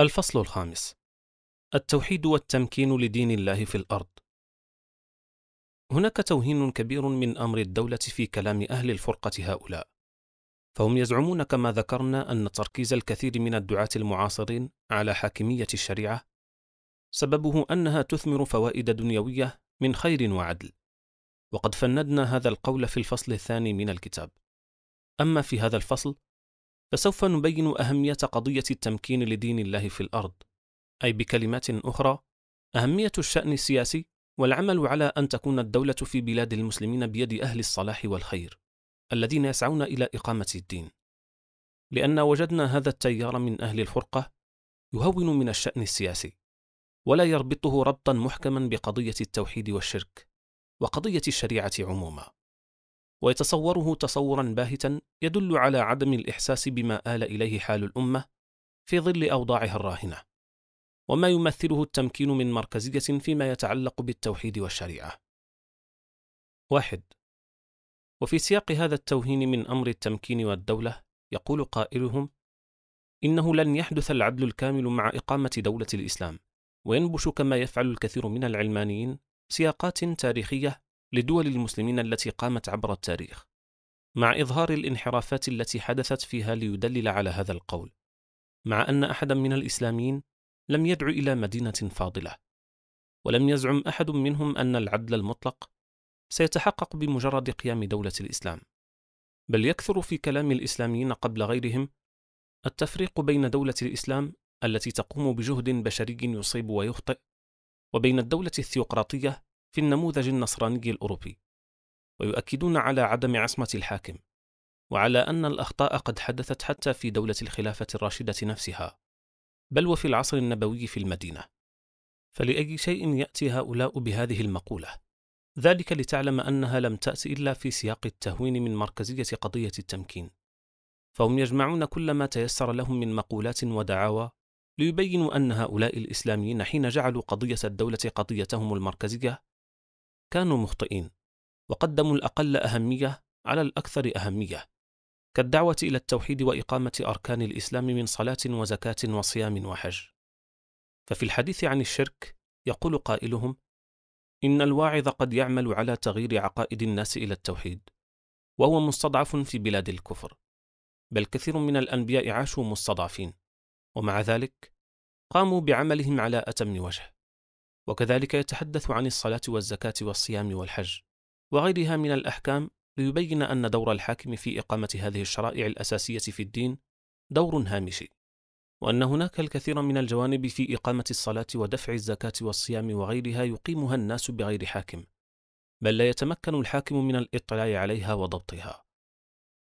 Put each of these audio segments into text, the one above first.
الفصل الخامس التوحيد والتمكين لدين الله في الارض هناك توهين كبير من امر الدوله في كلام اهل الفرقه هؤلاء فهم يزعمون كما ذكرنا ان تركيز الكثير من الدعاه المعاصرين على حاكميه الشريعه سببه انها تثمر فوائد دنيويه من خير وعدل وقد فندنا هذا القول في الفصل الثاني من الكتاب اما في هذا الفصل فسوف نبين أهمية قضية التمكين لدين الله في الأرض، أي بكلمات أخرى أهمية الشأن السياسي والعمل على أن تكون الدولة في بلاد المسلمين بيد أهل الصلاح والخير، الذين يسعون إلى إقامة الدين. لأن وجدنا هذا التيار من أهل الفرقة يهون من الشأن السياسي، ولا يربطه ربطا محكما بقضية التوحيد والشرك، وقضية الشريعة عموما. ويتصوره تصورا باهتا يدل على عدم الإحساس بما آل إليه حال الأمة في ظل أوضاعها الراهنة وما يمثله التمكين من مركزية فيما يتعلق بالتوحيد والشريعة واحد وفي سياق هذا التوهين من أمر التمكين والدولة يقول قائلهم إنه لن يحدث العدل الكامل مع إقامة دولة الإسلام وينبش كما يفعل الكثير من العلمانيين سياقات تاريخية لدول المسلمين التي قامت عبر التاريخ مع إظهار الانحرافات التي حدثت فيها ليدلل على هذا القول مع أن أحدا من الإسلاميين لم يدعو إلى مدينة فاضلة ولم يزعم أحد منهم أن العدل المطلق سيتحقق بمجرد قيام دولة الإسلام بل يكثر في كلام الإسلاميين قبل غيرهم التفريق بين دولة الإسلام التي تقوم بجهد بشري يصيب ويخطئ وبين الدولة الثيوقراطية في النموذج النصراني الأوروبي ويؤكدون على عدم عصمة الحاكم وعلى أن الأخطاء قد حدثت حتى في دولة الخلافة الراشدة نفسها بل وفي العصر النبوي في المدينة فلأي شيء يأتي هؤلاء بهذه المقولة ذلك لتعلم أنها لم تأتي إلا في سياق التهوين من مركزية قضية التمكين فهم يجمعون كل ما تيسر لهم من مقولات ودعاوى ليبينوا أن هؤلاء الإسلاميين حين جعلوا قضية الدولة قضيتهم المركزية كانوا مخطئين وقدموا الأقل أهمية على الأكثر أهمية كالدعوة إلى التوحيد وإقامة أركان الإسلام من صلاة وزكاة وصيام وحج ففي الحديث عن الشرك يقول قائلهم إن الواعظ قد يعمل على تغيير عقائد الناس إلى التوحيد وهو مستضعف في بلاد الكفر بل كثير من الأنبياء عاشوا مستضعفين ومع ذلك قاموا بعملهم على أتم وجه وكذلك يتحدث عن الصلاة والزكاة والصيام والحج وغيرها من الأحكام ليبين أن دور الحاكم في إقامة هذه الشرائع الأساسية في الدين دور هامشي وأن هناك الكثير من الجوانب في إقامة الصلاة ودفع الزكاة والصيام وغيرها يقيمها الناس بغير حاكم بل لا يتمكن الحاكم من الاطلاع عليها وضبطها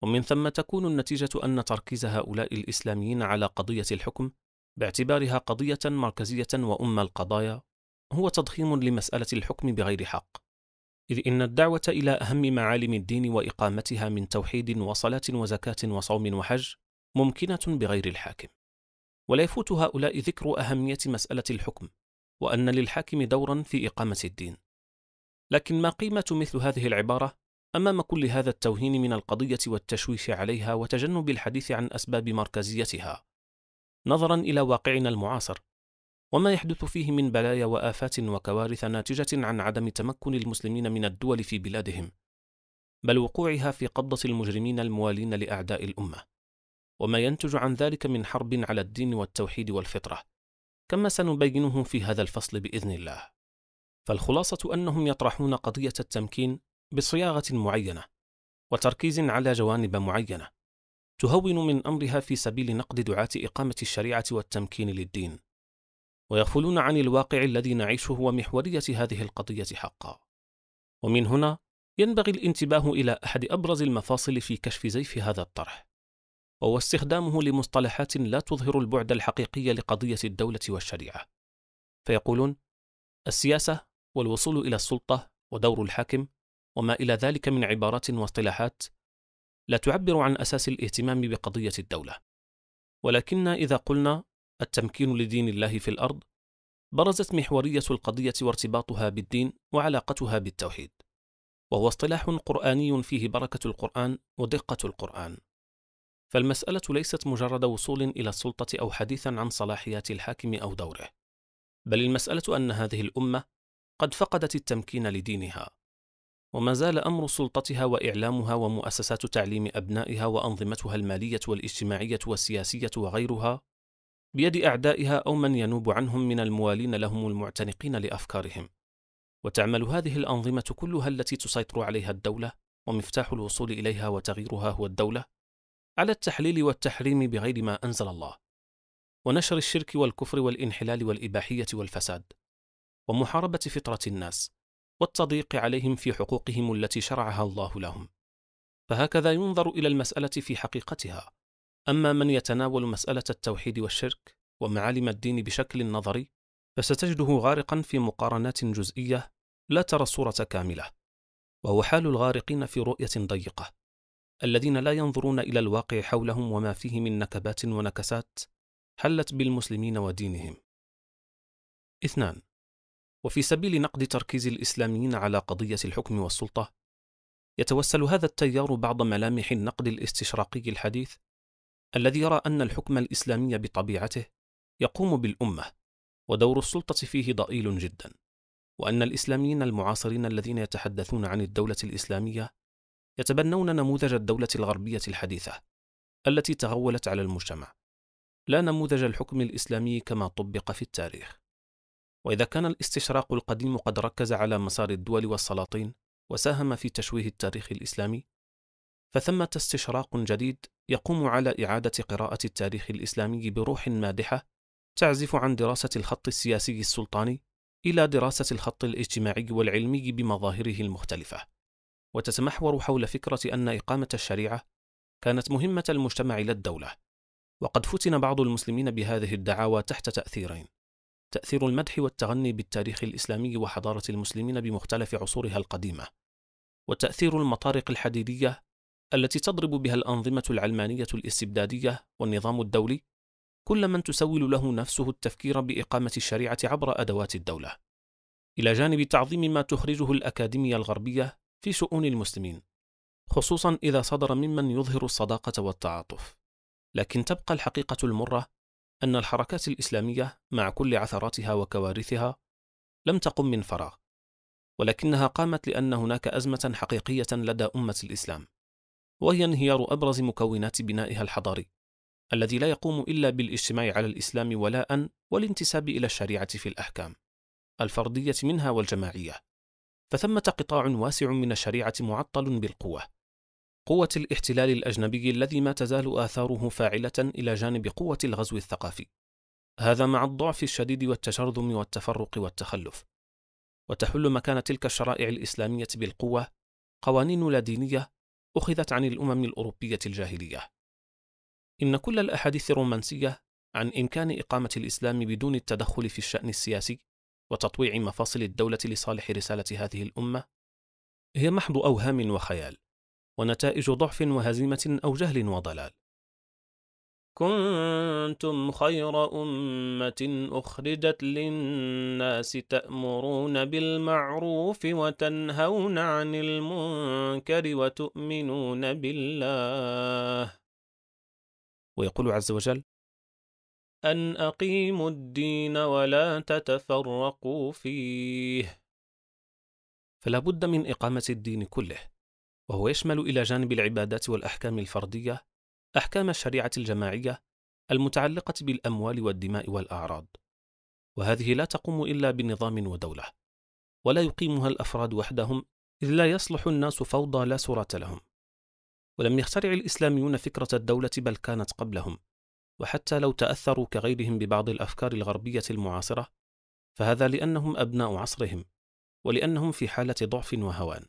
ومن ثم تكون النتيجة أن تركيز هؤلاء الإسلاميين على قضية الحكم باعتبارها قضية مركزية وأم القضايا هو تضخيم لمسألة الحكم بغير حق، إذ إن الدعوة إلى أهم معالم الدين وإقامتها من توحيد وصلاة وزكاة وصوم وحج ممكنة بغير الحاكم. ولا يفوت هؤلاء ذكر أهمية مسألة الحكم، وأن للحاكم دورا في إقامة الدين. لكن ما قيمة مثل هذه العبارة أمام كل هذا التوهين من القضية والتشويش عليها وتجنب الحديث عن أسباب مركزيتها؟ نظرا إلى واقعنا المعاصر، وما يحدث فيه من بلايا وآفات وكوارث ناتجة عن عدم تمكن المسلمين من الدول في بلادهم، بل وقوعها في قبضة المجرمين الموالين لأعداء الأمة، وما ينتج عن ذلك من حرب على الدين والتوحيد والفطرة، كما سنبينه في هذا الفصل بإذن الله. فالخلاصة أنهم يطرحون قضية التمكين بصياغة معينة، وتركيز على جوانب معينة، تهون من أمرها في سبيل نقد دعاة إقامة الشريعة والتمكين للدين. ويغفلون عن الواقع الذي نعيشه ومحورية هذه القضية حقا. ومن هنا ينبغي الانتباه إلى أحد أبرز المفاصل في كشف زيف هذا الطرح، وهو استخدامه لمصطلحات لا تظهر البعد الحقيقي لقضية الدولة والشريعة. فيقولون: السياسة والوصول إلى السلطة ودور الحاكم وما إلى ذلك من عبارات واصطلاحات لا تعبر عن أساس الاهتمام بقضية الدولة. ولكن إذا قلنا التمكين لدين الله في الأرض برزت محورية القضية وارتباطها بالدين وعلاقتها بالتوحيد وهو اصطلاح قرآني فيه بركة القرآن ودقة القرآن فالمسألة ليست مجرد وصول إلى السلطة أو حديثا عن صلاحيات الحاكم أو دوره بل المسألة أن هذه الأمة قد فقدت التمكين لدينها وما زال أمر سلطتها وإعلامها ومؤسسات تعليم أبنائها وأنظمتها المالية والاجتماعية والسياسية وغيرها بيد أعدائها أو من ينوب عنهم من الموالين لهم المعتنقين لأفكارهم وتعمل هذه الأنظمة كلها التي تسيطر عليها الدولة ومفتاح الوصول إليها وتغييرها هو الدولة على التحليل والتحريم بغير ما أنزل الله ونشر الشرك والكفر والانحلال والإباحية والفساد ومحاربة فطرة الناس والتضييق عليهم في حقوقهم التي شرعها الله لهم فهكذا ينظر إلى المسألة في حقيقتها أما من يتناول مسألة التوحيد والشرك ومعالم الدين بشكل نظري فستجده غارقا في مقارنات جزئية لا ترى الصورة كاملة وهو حال الغارقين في رؤية ضيقة الذين لا ينظرون إلى الواقع حولهم وما فيه من نكبات ونكسات حلت بالمسلمين ودينهم اثنان وفي سبيل نقد تركيز الإسلاميين على قضية الحكم والسلطة يتوسل هذا التيار بعض ملامح النقد الاستشراقي الحديث الذي يرى أن الحكم الإسلامي بطبيعته يقوم بالأمة ودور السلطة فيه ضئيل جدا وأن الإسلاميين المعاصرين الذين يتحدثون عن الدولة الإسلامية يتبنون نموذج الدولة الغربية الحديثة التي تغولت على المجتمع لا نموذج الحكم الإسلامي كما طبق في التاريخ وإذا كان الاستشراق القديم قد ركز على مسار الدول والسلاطين وساهم في تشويه التاريخ الإسلامي فثمة استشراق جديد يقوم على إعادة قراءة التاريخ الإسلامي بروح مادحة تعزف عن دراسة الخط السياسي السلطاني إلى دراسة الخط الاجتماعي والعلمي بمظاهره المختلفة، وتتمحور حول فكرة أن إقامة الشريعة كانت مهمة المجتمع لا الدولة، وقد فتن بعض المسلمين بهذه الدعاوى تحت تأثيرين، تأثير المدح والتغني بالتاريخ الإسلامي وحضارة المسلمين بمختلف عصورها القديمة، وتأثير المطارق الحديدية التي تضرب بها الأنظمة العلمانية الاستبدادية والنظام الدولي كل من تسول له نفسه التفكير بإقامة الشريعة عبر أدوات الدولة، إلى جانب تعظيم ما تخرجه الأكاديمية الغربية في شؤون المسلمين، خصوصا إذا صدر ممن يظهر الصداقة والتعاطف. لكن تبقى الحقيقة المرة أن الحركات الإسلامية مع كل عثراتها وكوارثها لم تقم من فراغ، ولكنها قامت لأن هناك أزمة حقيقية لدى أمة الإسلام. وهي انهيار أبرز مكونات بنائها الحضاري الذي لا يقوم إلا بالاجتماع على الإسلام ولاء والانتساب إلى الشريعة في الأحكام الفردية منها والجماعية فثمة قطاع واسع من الشريعة معطل بالقوة قوة الاحتلال الأجنبي الذي ما تزال آثاره فاعلة إلى جانب قوة الغزو الثقافي هذا مع الضعف الشديد والتشرذم والتفرق والتخلف وتحل مكان تلك الشرائع الإسلامية بالقوة قوانين لا دينية أخذت عن الأمم الأوروبية الجاهلية. إن كل الأحاديث الرومانسية عن إمكان إقامة الإسلام بدون التدخل في الشأن السياسي وتطويع مفاصل الدولة لصالح رسالة هذه الأمة هي محض أوهام وخيال، ونتائج ضعف وهزيمة أو جهل وضلال. كنتم خير أمة أخرجت للناس تأمرون بالمعروف وتنهون عن المنكر وتؤمنون بالله ويقول عز وجل أن أقيموا الدين ولا تتفرقوا فيه فلا بد من إقامة الدين كله وهو يشمل إلى جانب العبادات والأحكام الفردية أحكام الشريعة الجماعية المتعلقة بالأموال والدماء والأعراض، وهذه لا تقوم إلا بنظام ودولة، ولا يقيمها الأفراد وحدهم إذ لا يصلح الناس فوضى لا سورة لهم. ولم يخترع الإسلاميون فكرة الدولة بل كانت قبلهم، وحتى لو تأثروا كغيرهم ببعض الأفكار الغربية المعاصرة، فهذا لأنهم أبناء عصرهم، ولأنهم في حالة ضعف وهوان،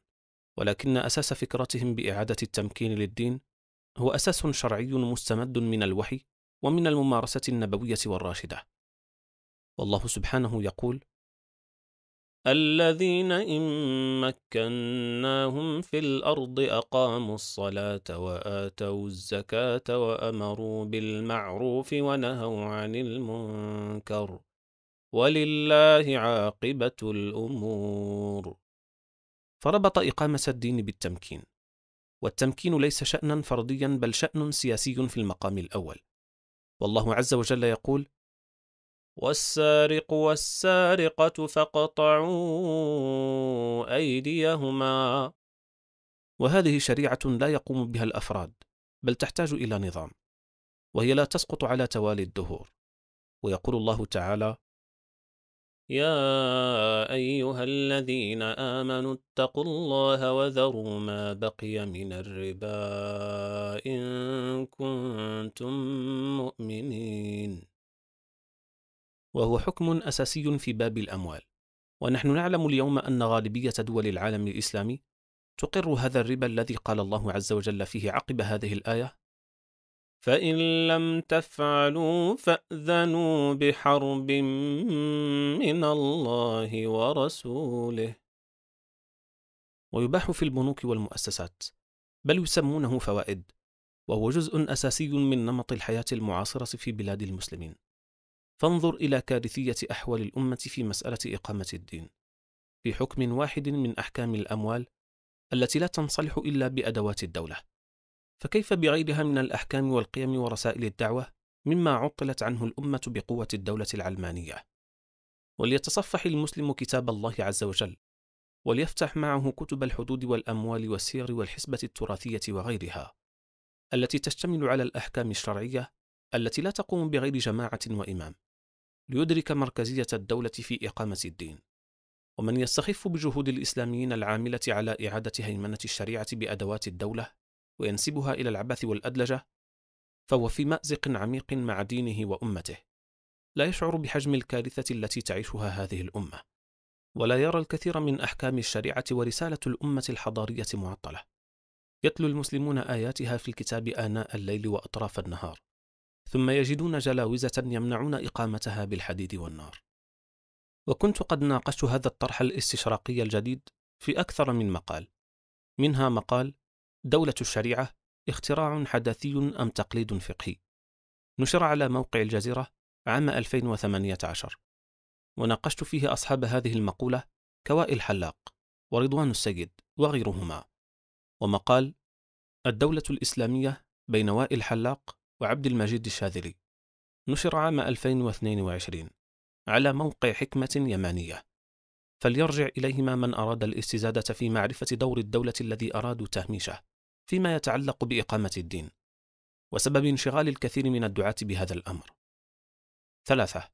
ولكن أساس فكرتهم بإعادة التمكين للدين هو أساس شرعي مستمد من الوحي ومن الممارسة النبوية والراشدة. والله سبحانه يقول: الذين إن مكناهم في الأرض أقاموا الصلاة وآتوا الزكاة وأمروا بالمعروف ونهوا عن المنكر ولله عاقبة الأمور. فربط إقامة الدين بالتمكين، والتمكين ليس شأنا فرديا بل شأن سياسي في المقام الأول والله عز وجل يقول والسارق والسارقة فاقطعوا أيديهما وهذه شريعة لا يقوم بها الأفراد بل تحتاج إلى نظام وهي لا تسقط على توالي الدهور ويقول الله تعالى يا أيها الذين آمنوا اتقوا الله وذروا ما بقي من الربا إن كنتم مؤمنين وهو حكم أساسي في باب الأموال ونحن نعلم اليوم أن غالبية دول العالم الإسلامي تقر هذا الربا الذي قال الله عز وجل فيه عقب هذه الآية فإن لم تفعلوا فأذنوا بحرب من الله ورسوله ويباح في البنوك والمؤسسات بل يسمونه فوائد وهو جزء أساسي من نمط الحياة المعاصرة في بلاد المسلمين فانظر إلى كارثية أحوال الأمة في مسألة إقامة الدين في حكم واحد من أحكام الأموال التي لا تنصلح إلا بأدوات الدولة فكيف بغيرها من الأحكام والقيم ورسائل الدعوة مما عطلت عنه الأمة بقوة الدولة العلمانية؟ وليتصفح المسلم كتاب الله عز وجل وليفتح معه كتب الحدود والأموال والسير والحسبة التراثية وغيرها التي تشتمل على الأحكام الشرعية التي لا تقوم بغير جماعة وإمام ليدرك مركزية الدولة في إقامة الدين ومن يستخف بجهود الإسلاميين العاملة على إعادة هيمنة الشريعة بأدوات الدولة وينسبها إلى العبث والأدلجة فهو في مأزق عميق مع دينه وأمته لا يشعر بحجم الكارثة التي تعيشها هذه الأمة ولا يرى الكثير من أحكام الشريعة ورسالة الأمة الحضارية معطلة يتلو المسلمون آياتها في الكتاب آناء الليل وأطراف النهار ثم يجدون جلاوزة يمنعون إقامتها بالحديد والنار وكنت قد ناقشت هذا الطرح الاستشراقي الجديد في أكثر من مقال منها مقال دولة الشريعة اختراع حدثي أم تقليد فقهي؟ نشر على موقع الجزيرة عام 2018 وناقشت فيه أصحاب هذه المقولة كوائل الحلاق ورضوان السيد وغيرهما ومقال الدولة الإسلامية بين وائل الحلاق وعبد المجيد الشاذلي نشر عام 2022 على موقع حكمة يمانية فليرجع إليهما من أراد الاستزادة في معرفة دور الدولة الذي أرادوا تهميشه فيما يتعلق باقامه الدين وسبب انشغال الكثير من الدعاه بهذا الامر ثلاثه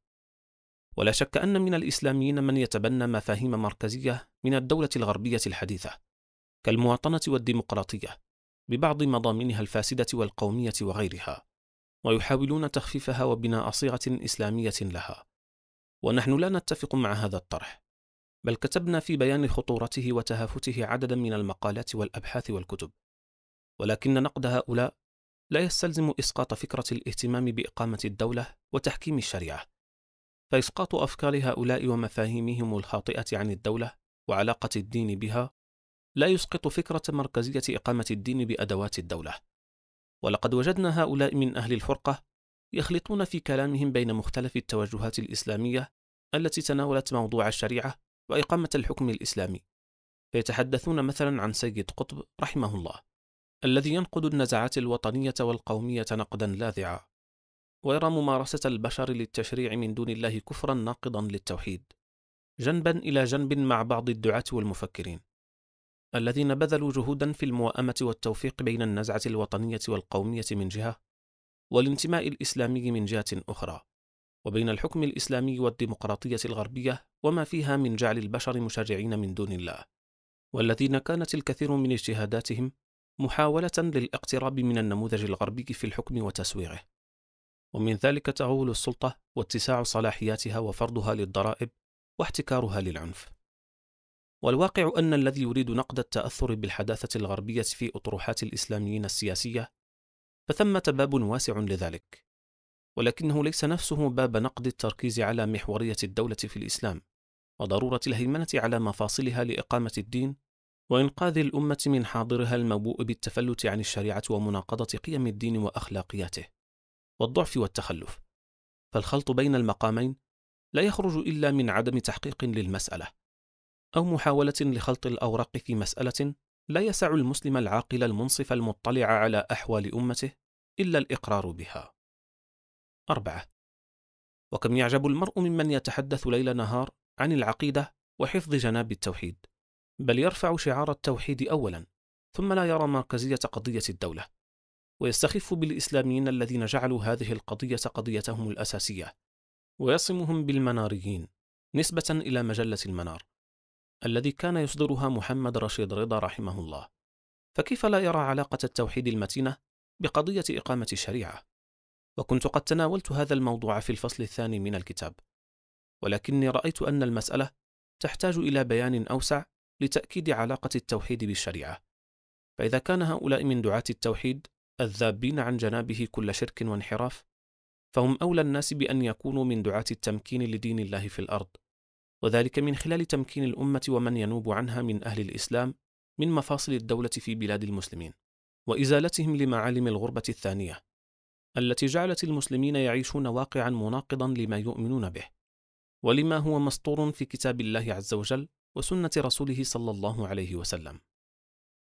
ولا شك ان من الاسلاميين من يتبنى مفاهيم مركزيه من الدوله الغربيه الحديثه كالمواطنه والديمقراطيه ببعض مضامينها الفاسده والقوميه وغيرها ويحاولون تخفيفها وبناء صيغه اسلاميه لها ونحن لا نتفق مع هذا الطرح بل كتبنا في بيان خطورته وتهافته عددا من المقالات والابحاث والكتب ولكن نقد هؤلاء لا يستلزم اسقاط فكره الاهتمام باقامه الدوله وتحكيم الشريعه فاسقاط افكار هؤلاء ومفاهيمهم الخاطئه عن الدوله وعلاقه الدين بها لا يسقط فكره مركزيه اقامه الدين بادوات الدوله ولقد وجدنا هؤلاء من اهل الفرقه يخلطون في كلامهم بين مختلف التوجهات الاسلاميه التي تناولت موضوع الشريعه واقامه الحكم الاسلامي فيتحدثون مثلا عن سيد قطب رحمه الله الذي ينقد النزعات الوطنية والقومية نقدا لاذعا ويرى ممارسة البشر للتشريع من دون الله كفرا ناقضا للتوحيد جنبا إلى جنب مع بعض الدعاة والمفكرين الذين بذلوا جهودا في المواءمة والتوفيق بين النزعة الوطنية والقومية من جهة والانتماء الإسلامي من جهة أخرى وبين الحكم الإسلامي والديمقراطية الغربية وما فيها من جعل البشر مشرعين من دون الله والذين كانت الكثير من اجتهاداتهم محاولة للاقتراب من النموذج الغربي في الحكم وتسويغه ومن ذلك تغول السلطة واتساع صلاحياتها وفرضها للضرائب واحتكارها للعنف والواقع أن الذي يريد نقد التأثر بالحداثة الغربية في أطروحات الإسلاميين السياسية فثمة باب واسع لذلك ولكنه ليس نفسه باب نقد التركيز على محورية الدولة في الإسلام وضرورة الهيمنة على مفاصلها لإقامة الدين وإنقاذ الأمة من حاضرها المبوء بالتفلت عن الشريعة ومناقضة قيم الدين وأخلاقياته، والضعف والتخلف. فالخلط بين المقامين لا يخرج إلا من عدم تحقيق للمسألة، أو محاولة لخلط الأوراق في مسألة لا يسع المسلم العاقل المنصف المطلع على أحوال أمته إلا الإقرار بها. أربعة وكم يعجب المرء ممن يتحدث ليل نهار عن العقيدة وحفظ جناب التوحيد بل يرفع شعار التوحيد أولا ثم لا يرى مركزية قضية الدولة ويستخف بالإسلاميين الذين جعلوا هذه القضية قضيتهم الأساسية ويصمهم بالمناريين نسبة إلى مجلة المنار الذي كان يصدرها محمد رشيد رضا رحمه الله فكيف لا يرى علاقة التوحيد المتينة بقضية إقامة الشريعة وكنت قد تناولت هذا الموضوع في الفصل الثاني من الكتاب ولكني رأيت أن المسألة تحتاج إلى بيان أوسع لتأكيد علاقة التوحيد بالشريعة فإذا كان هؤلاء من دعاة التوحيد الذابين عن جنابه كل شرك وانحراف فهم أولى الناس بأن يكونوا من دعاة التمكين لدين الله في الأرض وذلك من خلال تمكين الأمة ومن ينوب عنها من أهل الإسلام من مفاصل الدولة في بلاد المسلمين وإزالتهم لمعالم الغربة الثانية التي جعلت المسلمين يعيشون واقعا مناقضا لما يؤمنون به ولما هو مسطور في كتاب الله عز وجل وسنة رسوله صلى الله عليه وسلم.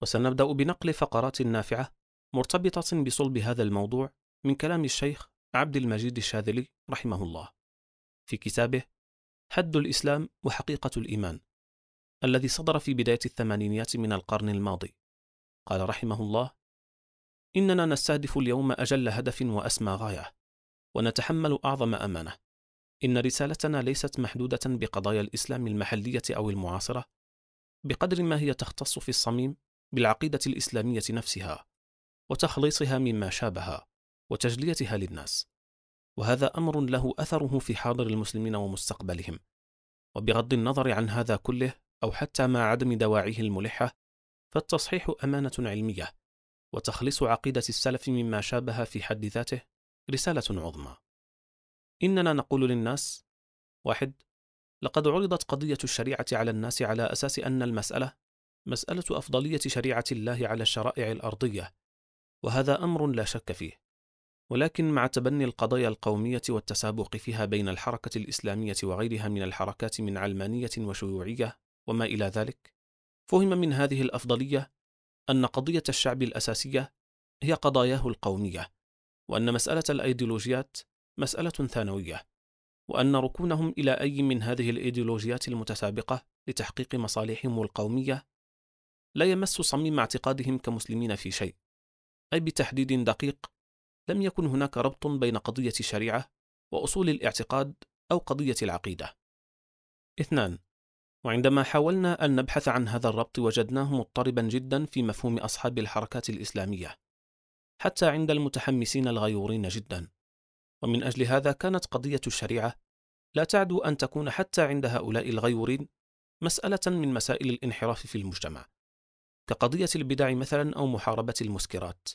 وسنبدأ بنقل فقرات نافعة مرتبطة بصلب هذا الموضوع من كلام الشيخ عبد المجيد الشاذلي رحمه الله في كتابه حد الإسلام وحقيقة الإيمان الذي صدر في بداية الثمانينيات من القرن الماضي قال رحمه الله إننا نستهدف اليوم أجل هدف وأسمى غاية ونتحمل أعظم أمانة إن رسالتنا ليست محدودة بقضايا الإسلام المحلية أو المعاصرة، بقدر ما هي تختص في الصميم بالعقيدة الإسلامية نفسها، وتخليصها مما شابها، وتجليتها للناس. وهذا أمر له أثره في حاضر المسلمين ومستقبلهم. وبغض النظر عن هذا كله أو حتى مع عدم دواعيه الملحة، فالتصحيح أمانة علمية، وتخليص عقيدة السلف مما شابها في حد ذاته رسالة عظمى. إننا نقول للناس واحد لقد عرضت قضية الشريعة على الناس على أساس أن المسألة مسألة أفضلية شريعة الله على الشرائع الأرضية وهذا أمر لا شك فيه ولكن مع تبني القضايا القومية والتسابق فيها بين الحركة الإسلامية وغيرها من الحركات من علمانية وشيوعية وما إلى ذلك فهم من هذه الأفضلية أن قضية الشعب الأساسية هي قضاياه القومية وأن مسألة الأيديولوجيات مسألة ثانوية، وأن ركونهم إلى أي من هذه الإيديولوجيات المتسابقة لتحقيق مصالحهم القومية لا يمس صميم اعتقادهم كمسلمين في شيء، أي بتحديد دقيق لم يكن هناك ربط بين قضية الشريعة وأصول الاعتقاد أو قضية العقيدة. اثنان وعندما حاولنا أن نبحث عن هذا الربط وجدناه مضطربا جدا في مفهوم أصحاب الحركات الإسلامية، حتى عند المتحمسين الغيورين جدا. ومن أجل هذا كانت قضية الشريعة لا تعدو أن تكون حتى عند هؤلاء الغيورين مسألة من مسائل الانحراف في المجتمع كقضية البدع مثلا أو محاربة المسكرات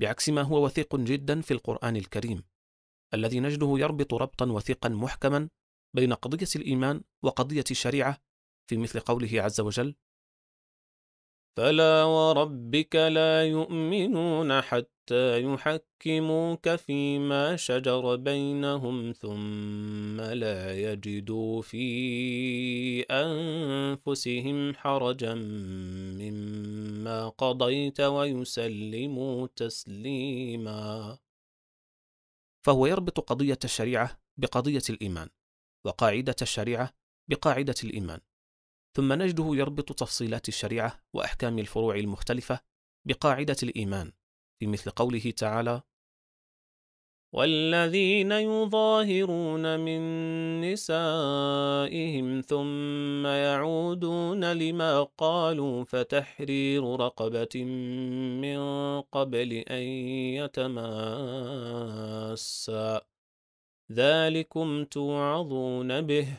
بعكس ما هو وثيق جدا في القرآن الكريم الذي نجده يربط ربطا وثيقا محكما بين قضية الإيمان وقضية الشريعة في مثل قوله عز وجل فلا وربك لا يؤمنون حتى يحكموك فيما شجر بينهم ثم لا يجدوا في أنفسهم حرجا مما قضيت ويسلموا تسليما فهو يربط قضية الشريعة بقضية الإيمان وقاعدة الشريعة بقاعدة الإيمان ثم نجده يربط تفصيلات الشريعة وأحكام الفروع المختلفة بقاعدة الإيمان في مثل قوله تعالى والذين يظاهرون من نسائهم ثم يعودون لما قالوا فتحرير رقبة من قبل أن يتماسا ذلكم توعظون به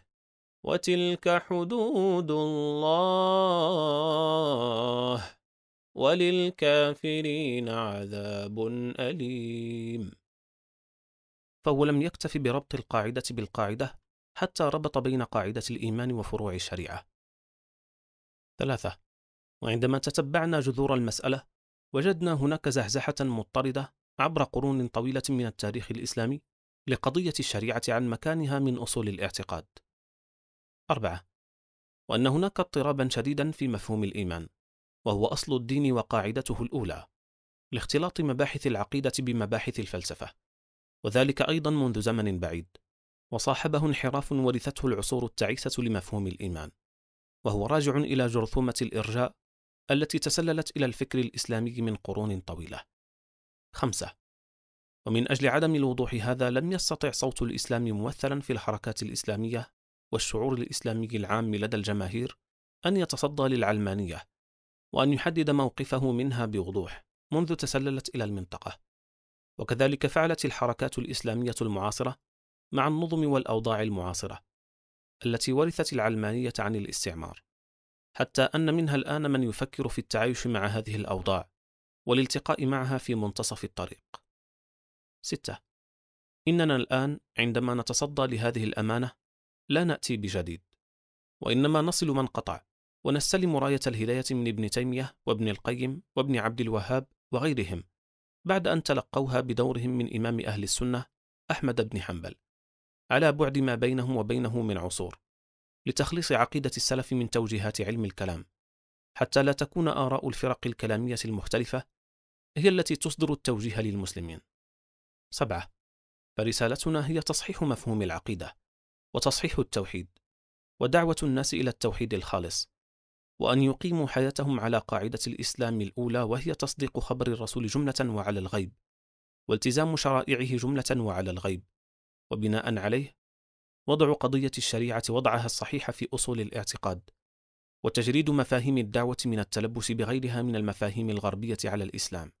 وتلك حدود الله وللكافرين عذاب أليم فهو لم يكتف بربط القاعدة بالقاعدة حتى ربط بين قاعدة الإيمان وفروع الشريعة ثلاثة وعندما تتبعنا جذور المسألة وجدنا هناك زحزحة مضطردة عبر قرون طويلة من التاريخ الإسلامي لقضية الشريعة عن مكانها من أصول الاعتقاد أربعة وأن هناك اضطرابا شديدا في مفهوم الإيمان وهو أصل الدين وقاعدته الأولى لاختلاط مباحث العقيدة بمباحث الفلسفة وذلك أيضا منذ زمن بعيد وصاحبه انحراف ورثته العصور التعيسة لمفهوم الإيمان وهو راجع إلى جرثومة الإرجاء التي تسللت إلى الفكر الإسلامي من قرون طويلة خمسة ومن أجل عدم الوضوح هذا لم يستطع صوت الإسلام ممثلا في الحركات الإسلامية والشعور الإسلامي العام لدى الجماهير أن يتصدى للعلمانية وأن يحدد موقفه منها بوضوح منذ تسللت إلى المنطقة وكذلك فعلت الحركات الإسلامية المعاصرة مع النظم والأوضاع المعاصرة التي ورثت العلمانية عن الاستعمار حتى أن منها الآن من يفكر في التعايش مع هذه الأوضاع والالتقاء معها في منتصف الطريق. 6. إننا الآن عندما نتصدى لهذه الأمانة لا نأتي بجديد وإنما نصل من قطع ونستلم راية الهداية من ابن تيمية وابن القيم وابن عبد الوهاب وغيرهم بعد أن تلقوها بدورهم من إمام أهل السنة أحمد بن حنبل على بعد ما بينهم وبينه من عصور لتخليص عقيدة السلف من توجيهات علم الكلام حتى لا تكون آراء الفرق الكلامية المختلفة هي التي تصدر التوجيه للمسلمين. سبعة فرسالتنا هي تصحيح مفهوم العقيدة وتصحيح التوحيد ودعوه الناس الى التوحيد الخالص وان يقيموا حياتهم على قاعده الاسلام الاولى وهي تصديق خبر الرسول جمله وعلى الغيب والتزام شرائعه جمله وعلى الغيب وبناء عليه وضع قضيه الشريعه وضعها الصحيح في اصول الاعتقاد وتجريد مفاهيم الدعوه من التلبس بغيرها من المفاهيم الغربيه على الاسلام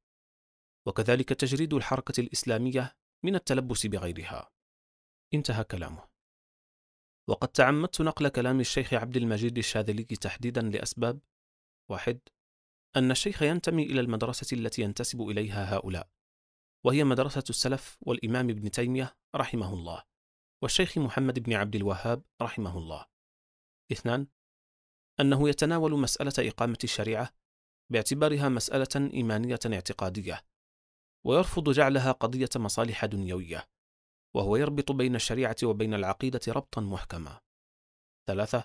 وكذلك تجريد الحركه الاسلاميه من التلبس بغيرها انتهى كلامه وقد تعمدت نقل كلام الشيخ عبد المجيد الشاذلي تحديدا لأسباب واحد أن الشيخ ينتمي إلى المدرسة التي ينتسب إليها هؤلاء وهي مدرسة السلف والإمام ابن تيمية رحمه الله والشيخ محمد بن عبد الوهاب رحمه الله اثنان أنه يتناول مسألة إقامة الشريعة باعتبارها مسألة إيمانية اعتقادية ويرفض جعلها قضية مصالح دنيوية وهو يربط بين الشريعة وبين العقيدة ربطا محكما. ثلاثة: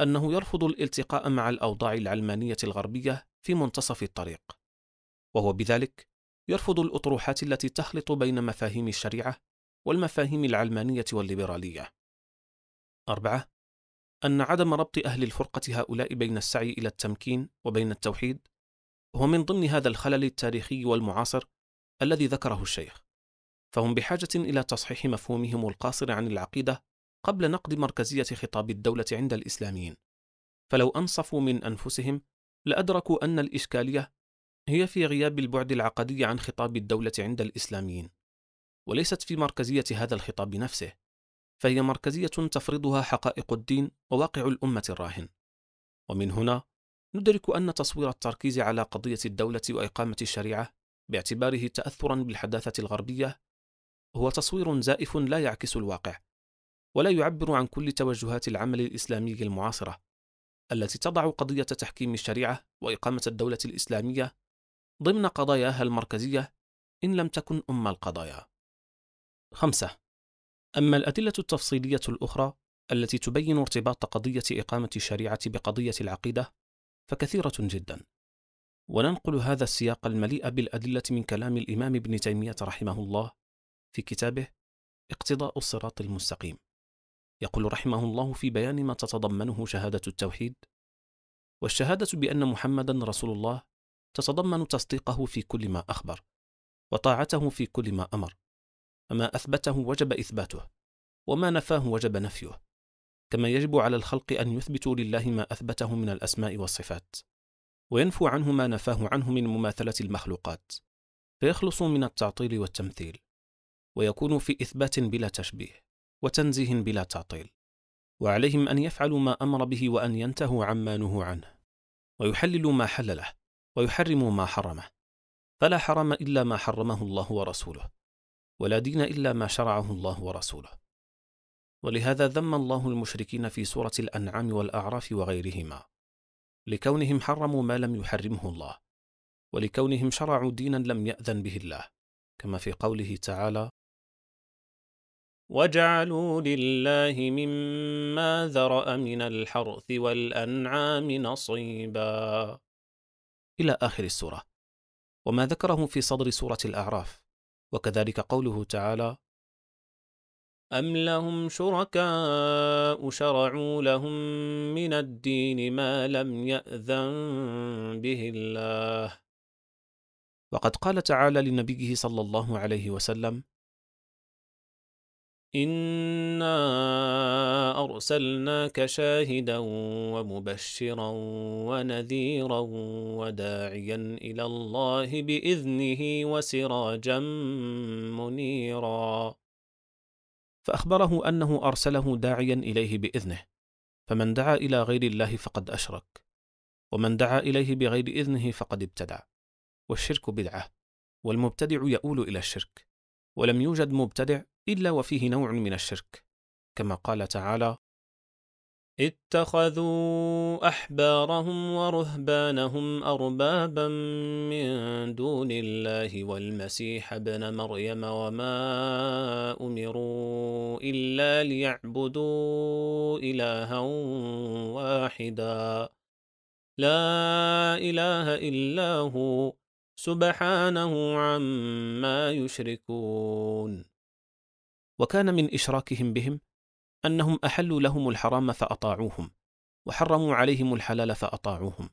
أنه يرفض الالتقاء مع الأوضاع العلمانية الغربية في منتصف الطريق، وهو بذلك يرفض الأطروحات التي تخلط بين مفاهيم الشريعة والمفاهيم العلمانية والليبرالية. أربعة: أن عدم ربط أهل الفرقة هؤلاء بين السعي إلى التمكين وبين التوحيد هو من ضمن هذا الخلل التاريخي والمعاصر الذي ذكره الشيخ فهم بحاجة إلى تصحيح مفهومهم القاصر عن العقيدة قبل نقد مركزية خطاب الدولة عند الإسلاميين فلو أنصفوا من أنفسهم لأدركوا أن الإشكالية هي في غياب البعد العقدي عن خطاب الدولة عند الإسلاميين وليست في مركزية هذا الخطاب نفسه فهي مركزية تفرضها حقائق الدين وواقع الأمة الراهن ومن هنا ندرك أن تصوير التركيز على قضية الدولة وإقامة الشريعة باعتباره تأثرا بالحداثة الغربية هو تصوير زائف لا يعكس الواقع ولا يعبر عن كل توجهات العمل الاسلامي المعاصره التي تضع قضيه تحكيم الشريعه واقامه الدوله الاسلاميه ضمن قضاياها المركزيه ان لم تكن ام القضايا خمسه اما الادله التفصيليه الاخرى التي تبين ارتباط قضيه اقامه الشريعه بقضيه العقيده فكثيره جدا وننقل هذا السياق المليء بالادله من كلام الامام ابن تيميه رحمه الله في كتابه اقتضاء الصراط المستقيم يقول رحمه الله في بيان ما تتضمنه شهاده التوحيد والشهاده بان محمدا رسول الله تتضمن تصديقه في كل ما اخبر وطاعته في كل ما امر فما اثبته وجب اثباته وما نفاه وجب نفيه كما يجب على الخلق ان يثبتوا لله ما اثبته من الاسماء والصفات وينفوا عنه ما نفاه عنه من مماثله المخلوقات فيخلصوا من التعطيل والتمثيل ويكون في اثبات بلا تشبيه وتنزيه بلا تعطيل وعليهم ان يفعلوا ما امر به وان ينتهوا عما نهوا عنه ويحللوا ما حلله ويحرموا ما حرمه فلا حرام الا ما حرمه الله ورسوله ولا دين الا ما شرعه الله ورسوله ولهذا ذم الله المشركين في سوره الانعام والاعراف وغيرهما لكونهم حرموا ما لم يحرمه الله ولكونهم شرعوا دينا لم ياذن به الله كما في قوله تعالى وجعلوا لله مما ذرأ من الحرث والأنعام نصيبا إلى آخر السورة وما ذكره في صدر سورة الأعراف وكذلك قوله تعالى أم لهم شركاء شرعوا لهم من الدين ما لم يأذن به الله وقد قال تعالى لنبيه صلى الله عليه وسلم إنا أرسلناك شاهدا ومبشرا ونذيرا وداعيا إلى الله بإذنه وسراجا منيرا فأخبره أنه أرسله داعيا إليه بإذنه فمن دعا إلى غير الله فقد أشرك ومن دعا إليه بغير إذنه فقد ابتدع والشرك بدعة والمبتدع يؤول إلى الشرك ولم يوجد مبتدع الا وفيه نوع من الشرك كما قال تعالى اتخذوا احبارهم ورهبانهم اربابا من دون الله والمسيح ابن مريم وما امروا الا ليعبدوا الها واحدا لا اله الا هو سبحانه عما يشركون وكان من إشراكهم بهم أنهم أحلوا لهم الحرام فأطاعوهم وحرموا عليهم الحلال فأطاعوهم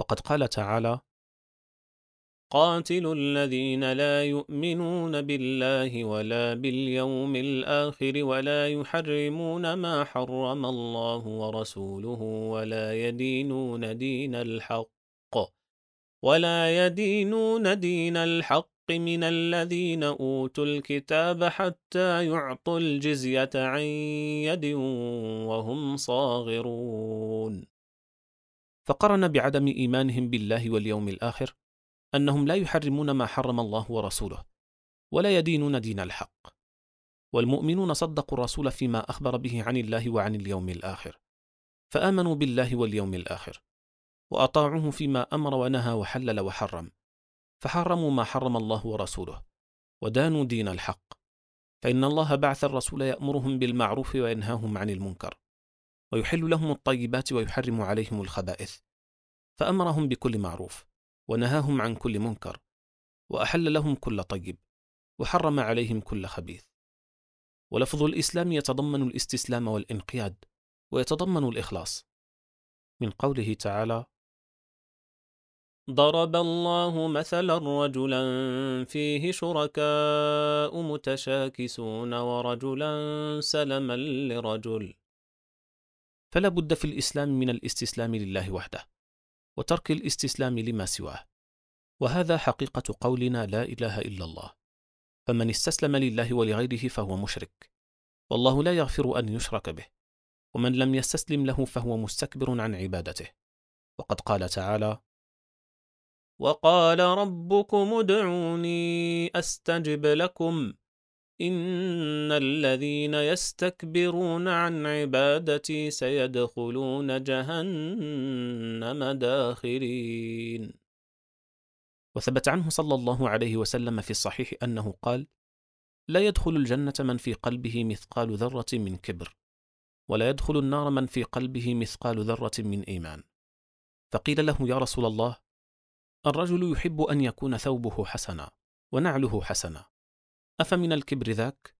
وقد قال تعالى قاتلوا الذين لا يؤمنون بالله ولا باليوم الآخر ولا يحرمون ما حرم الله ورسوله ولا يدينون دين الحق ولا يدينون دين الحق من الذين أوتوا الكتاب حتى يعطوا الجزية عن يد وهم صاغرون فقرن بعدم إيمانهم بالله واليوم الآخر أنهم لا يحرمون ما حرم الله ورسوله ولا يدينون دين الحق والمؤمنون صدقوا الرسول فيما أخبر به عن الله وعن اليوم الآخر فآمنوا بالله واليوم الآخر وأطاعوه فيما أمر ونهى وحلل وحرم فحرموا ما حرم الله ورسوله ودانوا دين الحق فإن الله بعث الرسول يأمرهم بالمعروف وينهاهم عن المنكر ويحل لهم الطيبات ويحرم عليهم الخبائث فأمرهم بكل معروف ونهاهم عن كل منكر وأحل لهم كل طيب وحرم عليهم كل خبيث ولفظ الإسلام يتضمن الاستسلام والانقياد ويتضمن الإخلاص من قوله تعالى ضرب الله مثلا رجلا فيه شركاء متشاكسون ورجلا سلما لرجل فلا بد في الاسلام من الاستسلام لله وحده وترك الاستسلام لما سواه وهذا حقيقه قولنا لا اله الا الله فمن استسلم لله ولغيره فهو مشرك والله لا يغفر ان يشرك به ومن لم يستسلم له فهو مستكبر عن عبادته وقد قال تعالى وقال ربكم ادعوني أستجب لكم إن الذين يستكبرون عن عبادتي سيدخلون جهنم داخرين وثبت عنه صلى الله عليه وسلم في الصحيح أنه قال لا يدخل الجنة من في قلبه مثقال ذرة من كبر ولا يدخل النار من في قلبه مثقال ذرة من إيمان فقيل له يا رسول الله الرجل يحب أن يكون ثوبه حسنا ونعله حسنا أفمن الكبر ذاك؟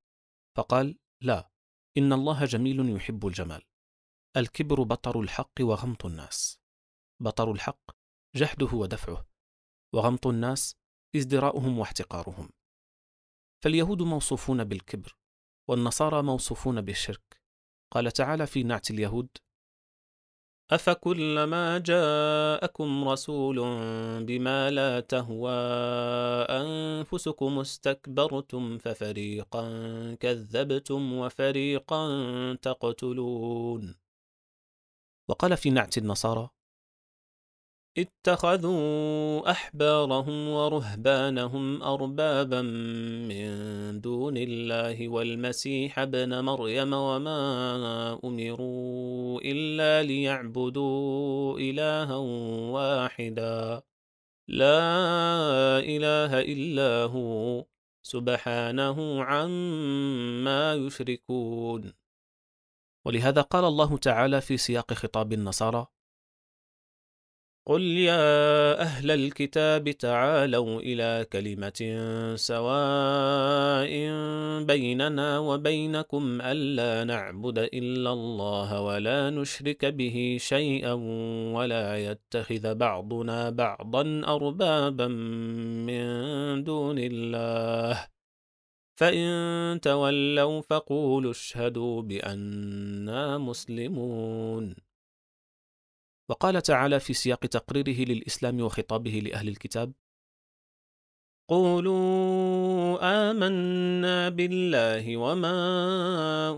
فقال: لا، إن الله جميل يحب الجمال. الكبر بطر الحق وغمط الناس. بطر الحق جحده ودفعه، وغمط الناس ازدراؤهم واحتقارهم. فاليهود موصوفون بالكبر، والنصارى موصوفون بالشرك. قال تعالى في نعت اليهود: أفكلما جاءكم رسول بما لا تهوى أنفسكم استكبرتم ففريقا كذبتم وفريقا تقتلون وقال في نعت النصارى اتخذوا احبارهم ورهبانهم اربابا من دون الله والمسيح ابن مريم وما امروا الا ليعبدوا الها واحدا لا اله الا هو سبحانه عما يشركون ولهذا قال الله تعالى في سياق خطاب النصارى قل يا أهل الكتاب تعالوا إلى كلمة سواء بيننا وبينكم ألا نعبد إلا الله ولا نشرك به شيئا ولا يتخذ بعضنا بعضا أربابا من دون الله فإن تولوا فقولوا اشهدوا بأننا مسلمون وقال تعالى في سياق تقريره للإسلام وخطابه لأهل الكتاب قولوا آمنا بالله وما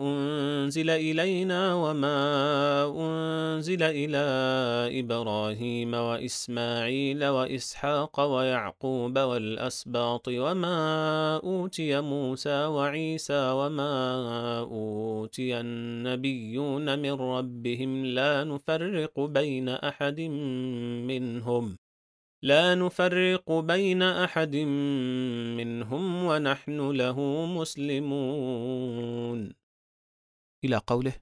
أنزل إلينا وما أنزل إلى إبراهيم وإسماعيل وإسحاق ويعقوب والأسباط وما أوتي موسى وعيسى وما أوتي النبيون من ربهم لا نفرق بين أحد منهم لا نفرق بين أحد منهم ونحن له مسلمون إلى قوله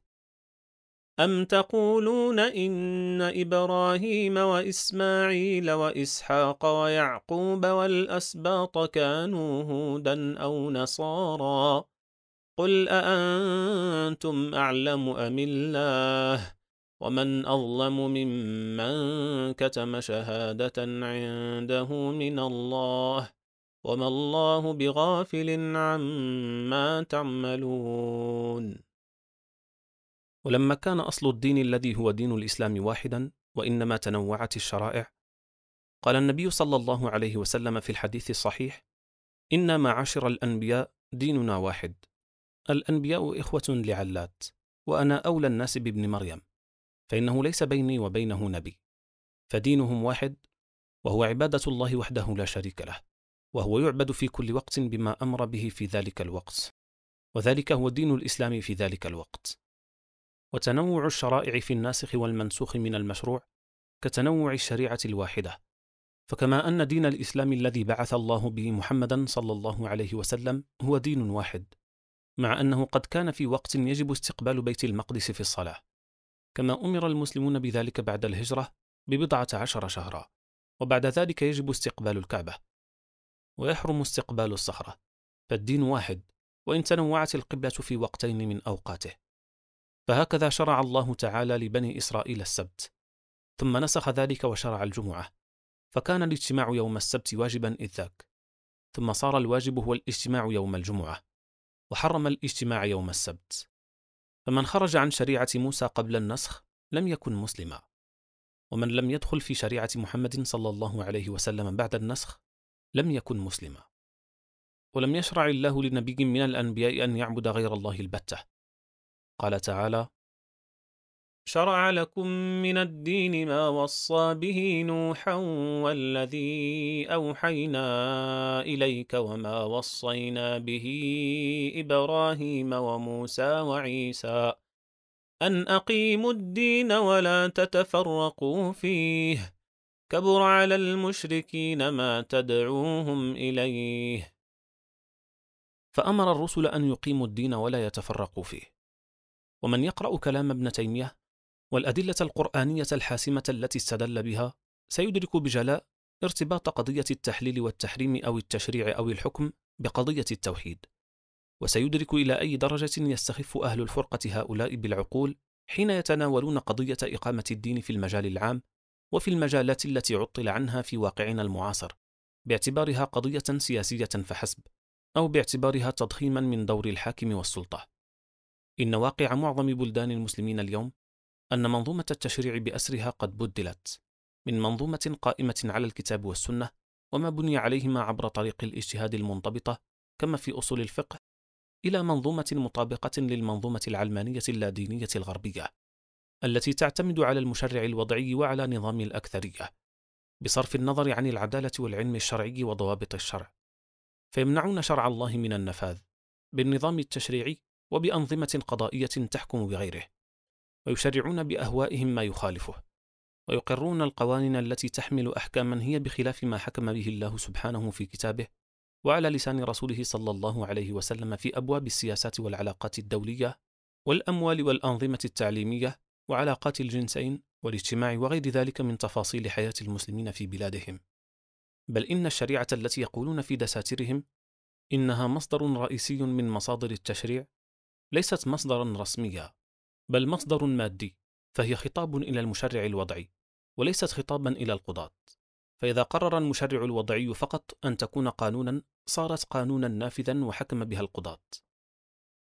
أم تقولون إن إبراهيم وإسماعيل وإسحاق ويعقوب والأسباط كانوا هودا أو نصارا قل أأنتم أعلم أم الله ومن أظلم ممن كتم شهادة عنده من الله وما الله بغافل عما تعملون ولما كان أصل الدين الذي هو دين الإسلام واحدا وإنما تنوعت الشرائع قال النبي صلى الله عليه وسلم في الحديث الصحيح إن معاشر الأنبياء ديننا واحد الأنبياء إخوة لعلات وأنا أولى الناس بابن مريم فانه ليس بيني وبينه نبي فدينهم واحد وهو عباده الله وحده لا شريك له وهو يعبد في كل وقت بما امر به في ذلك الوقت وذلك هو دين الاسلام في ذلك الوقت وتنوع الشرائع في الناسخ والمنسوخ من المشروع كتنوع الشريعه الواحده فكما ان دين الاسلام الذي بعث الله به محمدا صلى الله عليه وسلم هو دين واحد مع انه قد كان في وقت يجب استقبال بيت المقدس في الصلاه كما أمر المسلمون بذلك بعد الهجرة ببضعة عشر شهرا وبعد ذلك يجب استقبال الكعبة ويحرم استقبال الصخرة فالدين واحد وإن تنوعت القبلة في وقتين من أوقاته فهكذا شرع الله تعالى لبني إسرائيل السبت ثم نسخ ذلك وشرع الجمعة فكان الاجتماع يوم السبت واجبا إذ ذاك ثم صار الواجب هو الاجتماع يوم الجمعة وحرم الاجتماع يوم السبت فمن خرج عن شريعة موسى قبل النسخ لم يكن مسلما ومن لم يدخل في شريعة محمد صلى الله عليه وسلم بعد النسخ لم يكن مسلما ولم يشرع الله لنبي من الأنبياء أن يعبد غير الله البتة قال تعالى شرع لكم من الدين ما وصى به نوحا والذي أوحينا إليك وما وصينا به إبراهيم وموسى وعيسى أن أقيموا الدين ولا تتفرقوا فيه كبر على المشركين ما تدعوهم إليه فأمر الرسل أن يقيموا الدين ولا يتفرقوا فيه ومن يقرأ كلام ابن تيمية والأدلة القرآنية الحاسمة التي استدل بها سيدرك بجلاء ارتباط قضية التحليل والتحريم أو التشريع أو الحكم بقضية التوحيد وسيدرك إلى أي درجة يستخف أهل الفرقة هؤلاء بالعقول حين يتناولون قضية إقامة الدين في المجال العام وفي المجالات التي عطل عنها في واقعنا المعاصر باعتبارها قضية سياسية فحسب أو باعتبارها تضخيما من دور الحاكم والسلطة إن واقع معظم بلدان المسلمين اليوم أن منظومة التشريع بأسرها قد بدلت من منظومة قائمة على الكتاب والسنة وما بني عليهما عبر طريق الاجتهاد المنضبطة كما في أصول الفقه إلى منظومة مطابقة للمنظومة العلمانية اللادينية الغربية التي تعتمد على المشرع الوضعي وعلى نظام الأكثرية بصرف النظر عن العدالة والعلم الشرعي وضوابط الشرع فيمنعون شرع الله من النفاذ بالنظام التشريعي وبأنظمة قضائية تحكم بغيره ويشرعون باهوائهم ما يخالفه ويقرون القوانين التي تحمل احكاما هي بخلاف ما حكم به الله سبحانه في كتابه وعلى لسان رسوله صلى الله عليه وسلم في ابواب السياسات والعلاقات الدوليه والاموال والانظمه التعليميه وعلاقات الجنسين والاجتماع وغير ذلك من تفاصيل حياه المسلمين في بلادهم بل ان الشريعه التي يقولون في دساترهم انها مصدر رئيسي من مصادر التشريع ليست مصدرا رسميا بل مصدر مادي فهي خطاب إلى المشرع الوضعي وليست خطابا إلى القضاة فإذا قرر المشرع الوضعي فقط أن تكون قانونا صارت قانونا نافذا وحكم بها القضاة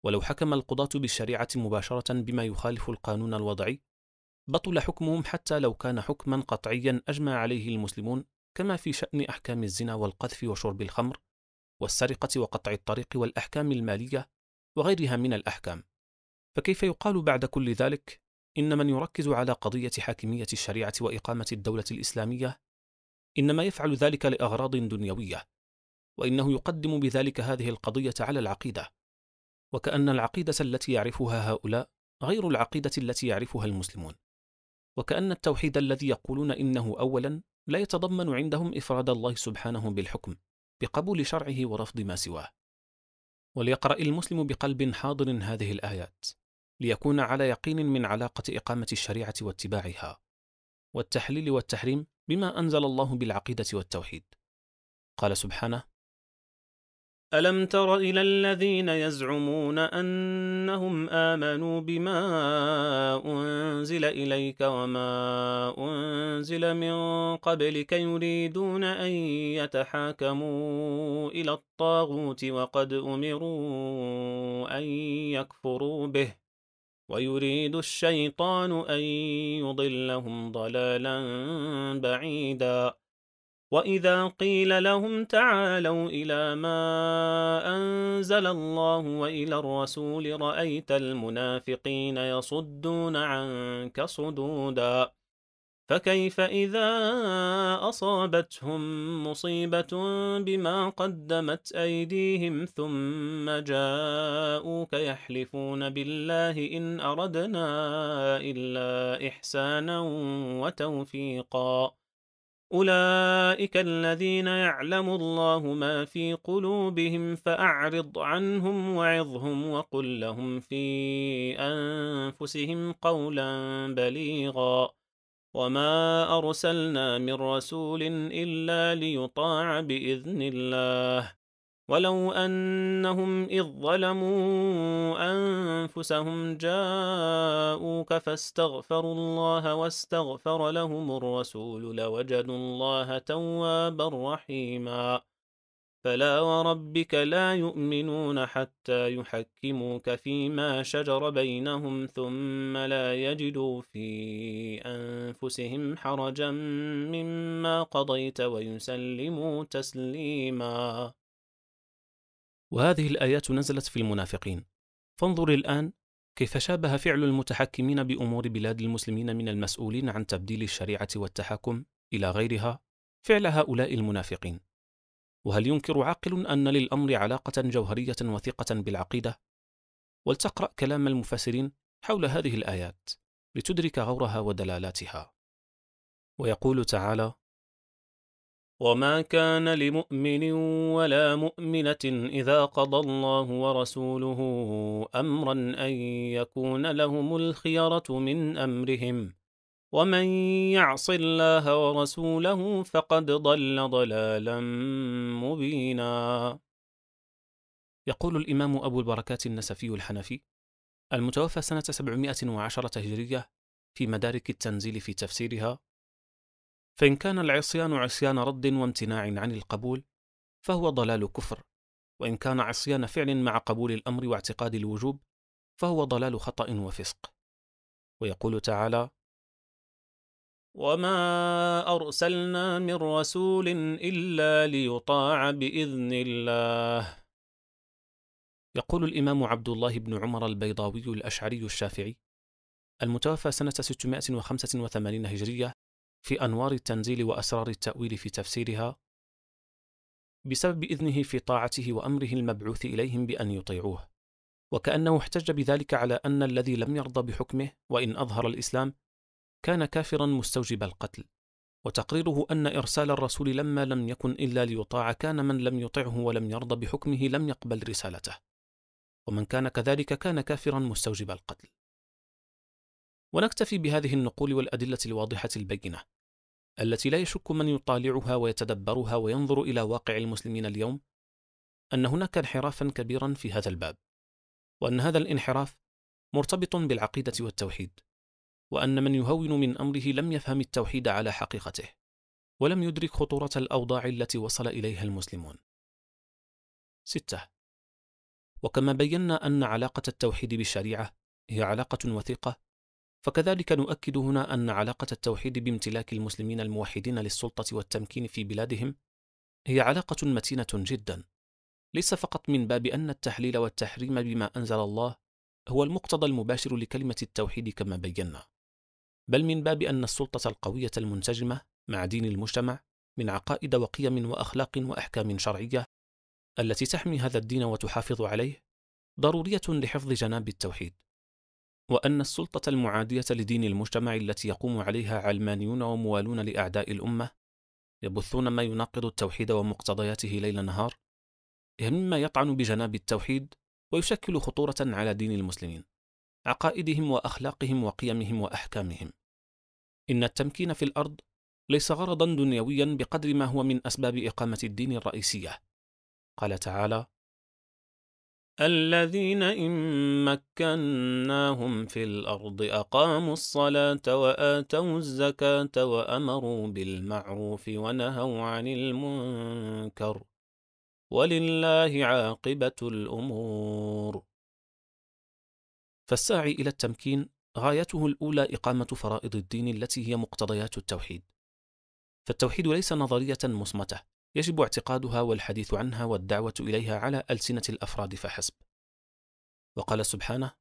ولو حكم القضاة بالشريعة مباشرة بما يخالف القانون الوضعي بطل حكمهم حتى لو كان حكما قطعيا أجمع عليه المسلمون كما في شأن أحكام الزنا والقذف وشرب الخمر والسرقة وقطع الطريق والأحكام المالية وغيرها من الأحكام فكيف يقال بعد كل ذلك إن من يركز على قضية حاكمية الشريعة وإقامة الدولة الإسلامية إنما يفعل ذلك لأغراض دنيوية وإنه يقدم بذلك هذه القضية على العقيدة وكأن العقيدة التي يعرفها هؤلاء غير العقيدة التي يعرفها المسلمون وكأن التوحيد الذي يقولون إنه أولا لا يتضمن عندهم إفراد الله سبحانه بالحكم بقبول شرعه ورفض ما سواه وليقرأ المسلم بقلب حاضر هذه الآيات ليكون على يقين من علاقة إقامة الشريعة واتباعها، والتحليل والتحريم بما أنزل الله بالعقيدة والتوحيد. قال سبحانه: ألم تر إلى الذين يزعمون أنهم آمنوا بما أنزل إليك وما أنزل من قبلك يريدون أن يتحاكموا إلى الطاغوت وقد أمروا أن يكفروا به ويريد الشيطان أن يضلهم ضلالا بعيدا وإذا قيل لهم تعالوا إلى ما أنزل الله وإلى الرسول رأيت المنافقين يصدون عنك صدوداً فكيف إذا أصابتهم مصيبة بما قدمت أيديهم ثم جاءوك يحلفون بالله إن أردنا إلا إحسانا وتوفيقا أولئك الذين يعلم الله ما في قلوبهم فأعرض عنهم وعظهم وقل لهم في أنفسهم قولا بليغا وما أرسلنا من رسول إلا ليطاع بإذن الله ولو أنهم إذ ظلموا أنفسهم جاءوك فاستغفروا الله واستغفر لهم الرسول لوجدوا الله توابا رحيماً فلا وربك لا يؤمنون حتى يحكموك فيما شجر بينهم ثم لا يجدوا في أنفسهم حرجا مما قضيت ويسلموا تسليما وهذه الآيات نزلت في المنافقين فانظر الآن كيف شابه فعل المتحكمين بأمور بلاد المسلمين من المسؤولين عن تبديل الشريعة والتحكم إلى غيرها فعل هؤلاء المنافقين وهل ينكر عاقل أن للأمر علاقة جوهرية وثيقة بالعقيدة؟ ولتقرأ كلام المفسرين حول هذه الآيات لتدرك غورها ودلالاتها. ويقول تعالى: وما كان لمؤمن ولا مؤمنة إذا قضى الله ورسوله أمرا أن يكون لهم الخيرة من أمرهم ومن يعص الله ورسوله فقد ضل ضلالا مبينا يقول الإمام أبو البركات النسفي الحنفي المتوفى سنة 710 هجرية في مدارك التنزيل في تفسيرها فإن كان العصيان عصيان رد وامتناع عن القبول فهو ضلال كفر وإن كان عصيان فعل مع قبول الأمر واعتقاد الوجوب فهو ضلال خطأ وفسق ويقول تعالى وما أرسلنا من رسول إلا ليطاع بإذن الله يقول الإمام عبد الله بن عمر البيضاوي الأشعري الشافعي المتوفى سنة 685 هجرية في أنوار التنزيل وأسرار التأويل في تفسيرها بسبب إذنه في طاعته وأمره المبعوث إليهم بأن يطيعوه وكأنه احتج بذلك على أن الذي لم يرضى بحكمه وإن أظهر الإسلام كان كافرا مستوجب القتل وتقريره ان ارسال الرسول لما لم يكن الا ليطاع كان من لم يطعه ولم يرضى بحكمه لم يقبل رسالته ومن كان كذلك كان كافرا مستوجب القتل ونكتفي بهذه النقول والادله الواضحه البينه التي لا يشك من يطالعها ويتدبرها وينظر الى واقع المسلمين اليوم ان هناك انحرافا كبيرا في هذا الباب وان هذا الانحراف مرتبط بالعقيده والتوحيد وأن من يهون من أمره لم يفهم التوحيد على حقيقته ولم يدرك خطورة الأوضاع التي وصل إليها المسلمون. 6. وكما بينا أن علاقة التوحيد بالشريعة هي علاقة وثيقة، فكذلك نؤكد هنا أن علاقة التوحيد بامتلاك المسلمين الموحدين للسلطة والتمكين في بلادهم هي علاقة متينة جدا، ليس فقط من باب أن التحليل والتحريم بما أنزل الله هو المقتضى المباشر لكلمة التوحيد كما بينا، بل من باب أن السلطة القوية المنسجمة مع دين المجتمع من عقائد وقيم وأخلاق وأحكام شرعية التي تحمي هذا الدين وتحافظ عليه ضرورية لحفظ جناب التوحيد وأن السلطة المعادية لدين المجتمع التي يقوم عليها علمانيون وموالون لأعداء الأمة يبثون ما يناقض التوحيد ومقتضياته ليل نهار مما يطعن بجناب التوحيد ويشكل خطورة على دين المسلمين عقائدهم واخلاقهم وقيمهم واحكامهم ان التمكين في الارض ليس غرضا دنيويا بقدر ما هو من اسباب اقامه الدين الرئيسيه قال تعالى الذين إن مكناهم في الأرض أقاموا الصلاة وآتوا الزكاة وأمروا بالمعروف ونهوا عن المنكر ولله عاقبة الأمور فالساعي إلى التمكين غايته الأولى إقامة فرائض الدين التي هي مقتضيات التوحيد. فالتوحيد ليس نظرية مصمتة، يجب اعتقادها والحديث عنها والدعوة إليها على ألسنة الأفراد فحسب. وقال سبحانه: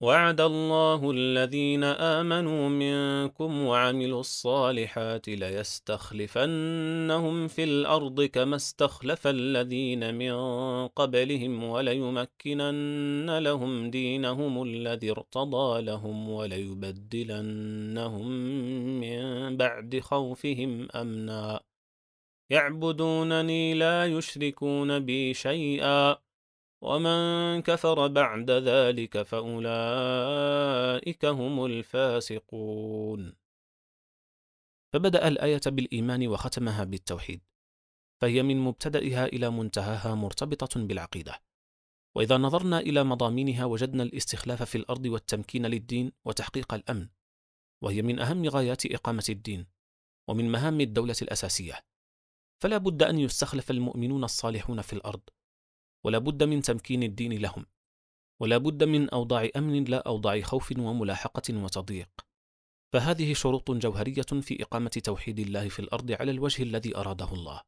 وعد الله الذين آمنوا منكم وعملوا الصالحات ليستخلفنهم في الأرض كما استخلف الذين من قبلهم وليمكنن لهم دينهم الذي ارتضى لهم وليبدلنهم من بعد خوفهم أمنا يعبدونني لا يشركون بي شيئا ومن كفر بعد ذلك فأولئك هم الفاسقون فبدأ الآية بالإيمان وختمها بالتوحيد فهي من مبتدئها إلى منتهاها مرتبطة بالعقيدة وإذا نظرنا إلى مضامينها وجدنا الاستخلاف في الأرض والتمكين للدين وتحقيق الأمن وهي من أهم غايات إقامة الدين ومن مهام الدولة الأساسية فلا بد أن يستخلف المؤمنون الصالحون في الأرض ولا بد من تمكين الدين لهم ولا بد من اوضاع امن لا اوضاع خوف وملاحقه وتضييق فهذه شروط جوهريه في اقامه توحيد الله في الارض على الوجه الذي اراده الله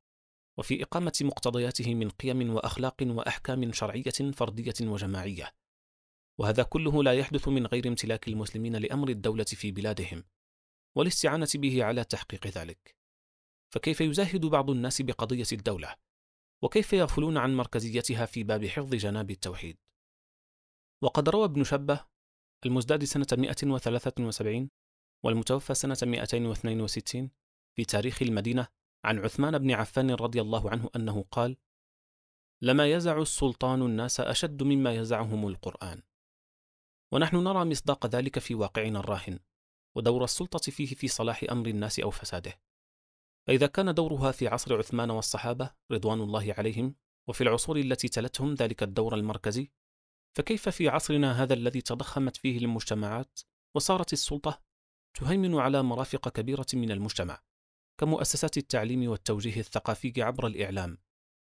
وفي اقامه مقتضياته من قيم واخلاق واحكام شرعيه فرديه وجماعيه وهذا كله لا يحدث من غير امتلاك المسلمين لامر الدوله في بلادهم والاستعانه به على تحقيق ذلك فكيف يزاهد بعض الناس بقضيه الدوله وكيف يغفلون عن مركزيتها في باب حفظ جناب التوحيد وقد روى ابن شبه المزداد سنة 173 والمتوفى سنة 262 في تاريخ المدينة عن عثمان بن عفان رضي الله عنه أنه قال لما يزع السلطان الناس أشد مما يزعهم القرآن ونحن نرى مصداق ذلك في واقعنا الراهن ودور السلطة فيه في صلاح أمر الناس أو فساده فإذا كان دورها في عصر عثمان والصحابة رضوان الله عليهم وفي العصور التي تلتهم ذلك الدور المركزي فكيف في عصرنا هذا الذي تضخمت فيه المجتمعات وصارت السلطة تهيمن على مرافق كبيرة من المجتمع كمؤسسات التعليم والتوجيه الثقافي عبر الإعلام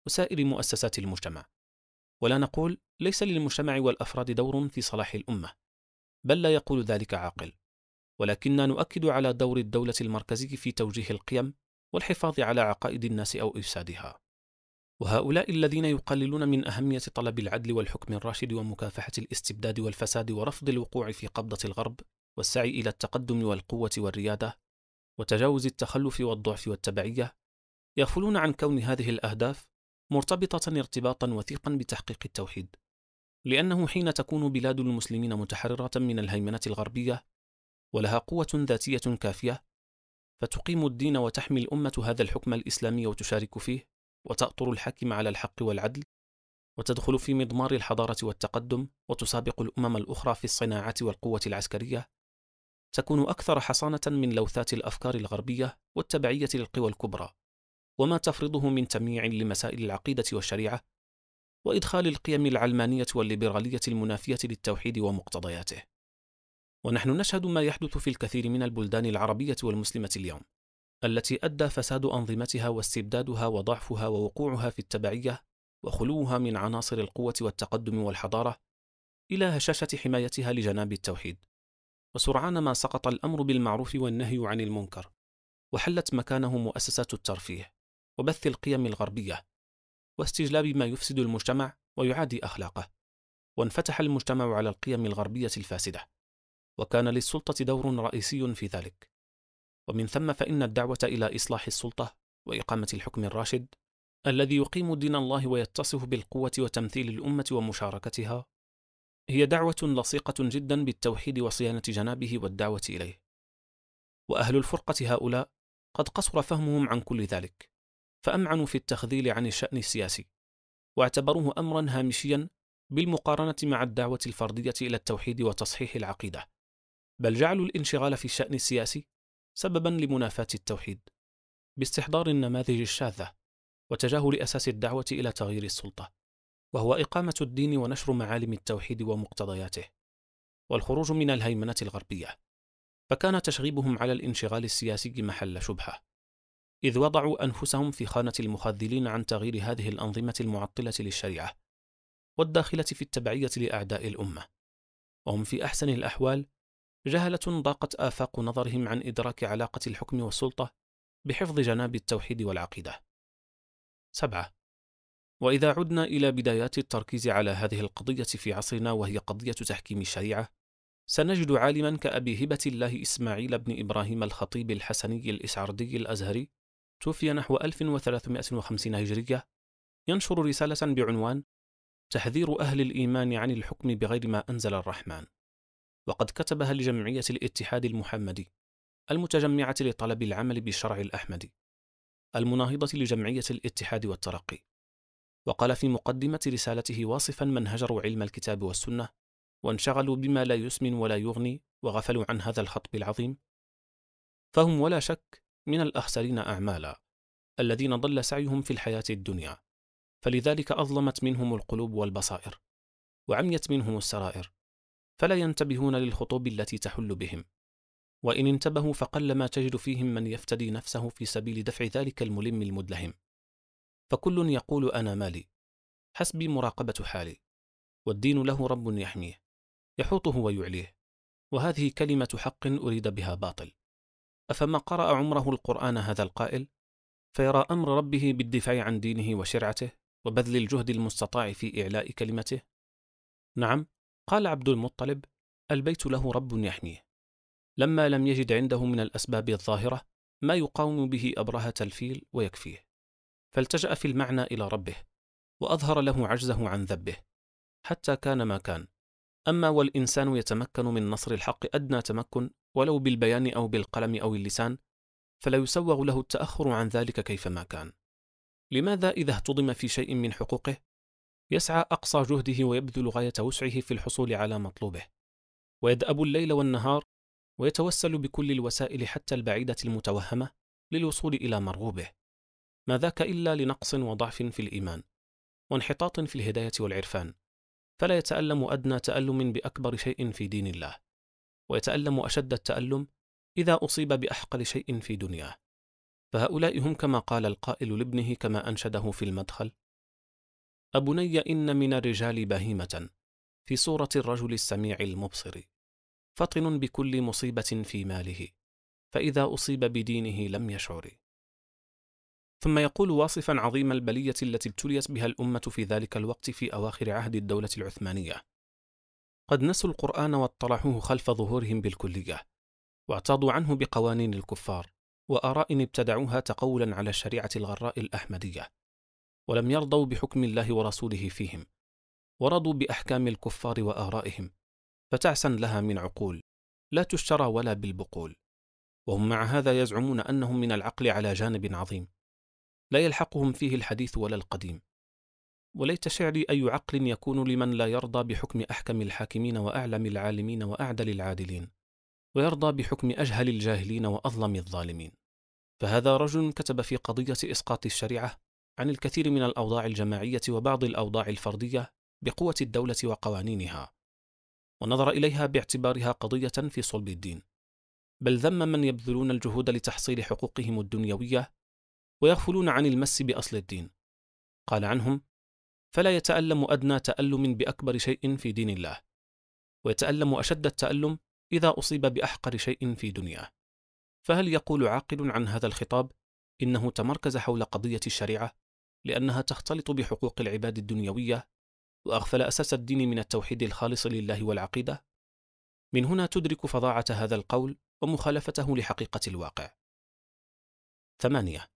وسائر مؤسسات المجتمع ولا نقول ليس للمجتمع والأفراد دور في صلاح الأمة بل لا يقول ذلك عاقل ولكننا نؤكد على دور الدولة المركزي في توجيه القيم والحفاظ على عقائد الناس أو إفسادها وهؤلاء الذين يقللون من أهمية طلب العدل والحكم الراشد ومكافحة الاستبداد والفساد ورفض الوقوع في قبضة الغرب والسعي إلى التقدم والقوة والريادة وتجاوز التخلف والضعف والتبعية يغفلون عن كون هذه الأهداف مرتبطة ارتباطا وثيقا بتحقيق التوحيد لأنه حين تكون بلاد المسلمين متحررة من الهيمنة الغربية ولها قوة ذاتية كافية فتقيم الدين وتحمي الأمة هذا الحكم الإسلامي وتشارك فيه وتأطر الحاكم على الحق والعدل وتدخل في مضمار الحضارة والتقدم وتسابق الأمم الأخرى في الصناعة والقوة العسكرية تكون أكثر حصانة من لوثات الأفكار الغربية والتبعية للقوى الكبرى وما تفرضه من تمييع لمسائل العقيدة والشريعة وإدخال القيم العلمانية والليبرالية المنافية للتوحيد ومقتضياته ونحن نشهد ما يحدث في الكثير من البلدان العربية والمسلمة اليوم، التي أدى فساد أنظمتها واستبدادها وضعفها ووقوعها في التبعية وخلوها من عناصر القوة والتقدم والحضارة إلى هشاشة حمايتها لجناب التوحيد. وسرعان ما سقط الأمر بالمعروف والنهي عن المنكر، وحلت مكانه مؤسسات الترفيه، وبث القيم الغربية، واستجلاب ما يفسد المجتمع ويعادي أخلاقه. وانفتح المجتمع على القيم الغربية الفاسدة. وكان للسلطة دور رئيسي في ذلك ومن ثم فإن الدعوة إلى إصلاح السلطة وإقامة الحكم الراشد الذي يقيم دين الله ويتصف بالقوة وتمثيل الأمة ومشاركتها هي دعوة لصيقة جدا بالتوحيد وصيانة جنابه والدعوة إليه وأهل الفرقة هؤلاء قد قصر فهمهم عن كل ذلك فأمعنوا في التخذيل عن الشأن السياسي واعتبروه أمرا هامشيا بالمقارنة مع الدعوة الفردية إلى التوحيد وتصحيح العقيدة بل جعلوا الانشغال في الشأن السياسي سببا لمنافاة التوحيد باستحضار النماذج الشاذة وتجاهل أساس الدعوة إلى تغيير السلطة وهو إقامة الدين ونشر معالم التوحيد ومقتضياته والخروج من الهيمنة الغربية فكان تشغيبهم على الانشغال السياسي محل شبهة إذ وضعوا أنفسهم في خانة المخذلين عن تغيير هذه الأنظمة المعطلة للشريعة والداخلة في التبعية لأعداء الأمة وهم في أحسن الأحوال جهلة ضاقت آفاق نظرهم عن إدراك علاقة الحكم والسلطة بحفظ جناب التوحيد والعقيدة. سبعة وإذا عدنا إلى بدايات التركيز على هذه القضية في عصرنا وهي قضية تحكيم الشريعة، سنجد عالما كأبي هبة الله إسماعيل بن إبراهيم الخطيب الحسني الإسعردي الأزهري توفي نحو 1350 هجرية ينشر رسالة بعنوان تحذير أهل الإيمان عن الحكم بغير ما أنزل الرحمن وقد كتبها لجمعية الاتحاد المحمدي المتجمعة لطلب العمل بالشرع الأحمدي المناهضة لجمعية الاتحاد والترقي وقال في مقدمة رسالته واصفا من هجروا علم الكتاب والسنة وانشغلوا بما لا يسمن ولا يغني وغفلوا عن هذا الخطب العظيم فهم ولا شك من الأخسرين أعمالا الذين ضل سعيهم في الحياة الدنيا فلذلك أظلمت منهم القلوب والبصائر وعميت منهم السرائر فلا ينتبهون للخطوب التي تحل بهم وان انتبهوا فقلما تجد فيهم من يفتدي نفسه في سبيل دفع ذلك الملم المدلهم فكل يقول انا مالي حسبي مراقبه حالي والدين له رب يحميه يحوطه ويعليه وهذه كلمه حق اريد بها باطل افما قرا عمره القران هذا القائل فيرى امر ربه بالدفاع عن دينه وشرعته وبذل الجهد المستطاع في اعلاء كلمته نعم قال عبد المطلب البيت له رب يحميه لما لم يجد عنده من الأسباب الظاهرة ما يقاوم به أبرهة الفيل ويكفيه فالتجأ في المعنى إلى ربه وأظهر له عجزه عن ذبه حتى كان ما كان أما والإنسان يتمكن من نصر الحق أدنى تمكن ولو بالبيان أو بالقلم أو اللسان فلا يسوغ له التأخر عن ذلك كيفما كان لماذا إذا اهتضم في شيء من حقوقه يسعى أقصى جهده ويبذل غاية وسعه في الحصول على مطلوبه ويدأب الليل والنهار ويتوسل بكل الوسائل حتى البعيدة المتوهمة للوصول إلى مرغوبه ما ذاك إلا لنقص وضعف في الإيمان وانحطاط في الهداية والعرفان فلا يتألم أدنى تألم بأكبر شيء في دين الله ويتألم أشد التألم إذا أصيب بأحقر شيء في دنياه فهؤلاء هم كما قال القائل لابنه كما أنشده في المدخل أبني إن من الرجال بهيمة في صورة الرجل السميع المبصر فطن بكل مصيبة في ماله فإذا أصيب بدينه لم يشعر ثم يقول واصفا عظيم البلية التي ابتليت بها الأمة في ذلك الوقت في أواخر عهد الدولة العثمانية قد نسوا القرآن واطلعوه خلف ظهورهم بالكلية واعتاضوا عنه بقوانين الكفار وآراء ابتدعوها تقولا على الشريعة الغراء الأحمدية ولم يرضوا بحكم الله ورسوله فيهم ورضوا باحكام الكفار وارائهم فتعسا لها من عقول لا تشترى ولا بالبقول وهم مع هذا يزعمون انهم من العقل على جانب عظيم لا يلحقهم فيه الحديث ولا القديم وليت شعري اي عقل يكون لمن لا يرضى بحكم احكم الحاكمين واعلم العالمين واعدل العادلين ويرضى بحكم اجهل الجاهلين واظلم الظالمين فهذا رجل كتب في قضيه اسقاط الشريعه عن الكثير من الاوضاع الجماعيه وبعض الاوضاع الفرديه بقوه الدوله وقوانينها ونظر اليها باعتبارها قضيه في صلب الدين بل ذم من يبذلون الجهود لتحصيل حقوقهم الدنيويه ويغفلون عن المس باصل الدين قال عنهم فلا يتالم ادنى تالم باكبر شيء في دين الله ويتالم اشد التالم اذا اصيب باحقر شيء في دنياه فهل يقول عاقل عن هذا الخطاب انه تمركز حول قضيه الشريعه لأنها تختلط بحقوق العباد الدنيوية وأغفل أساس الدين من التوحيد الخالص لله والعقيدة من هنا تدرك فظاعة هذا القول ومخالفته لحقيقة الواقع ثمانية